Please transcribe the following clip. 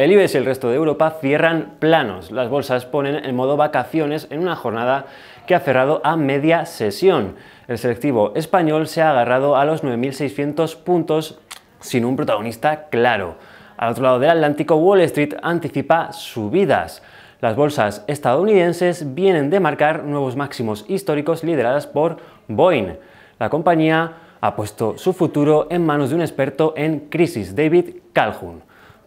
El IBEX y el resto de Europa cierran planos. Las bolsas ponen en modo vacaciones en una jornada que ha cerrado a media sesión. El selectivo español se ha agarrado a los 9.600 puntos sin un protagonista claro. Al otro lado del Atlántico, Wall Street anticipa subidas. Las bolsas estadounidenses vienen de marcar nuevos máximos históricos lideradas por Boeing. La compañía ha puesto su futuro en manos de un experto en crisis, David Calhoun.